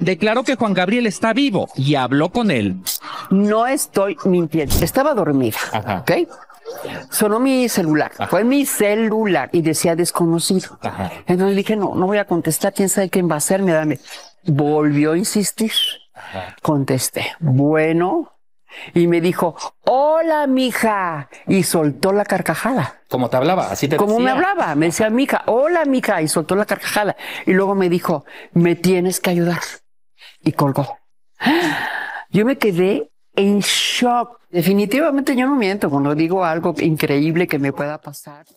declaró que Juan Gabriel está vivo y habló con él. No estoy mintiendo. Estaba dormida. Ajá. ¿Ok? Sonó mi celular, fue mi celular y decía desconocido. Entonces dije, no, no voy a contestar, quién sabe quién va a ser, me dame. Volvió a insistir. Contesté, bueno, y me dijo, hola, mija. Y soltó la carcajada. ¿Cómo te hablaba, así te Como me hablaba, me decía, mija, hola, mija. Y soltó la carcajada. Y luego me dijo, me tienes que ayudar y colgó. Yo me quedé en shock. Definitivamente yo no miento cuando digo algo increíble que me pueda pasar.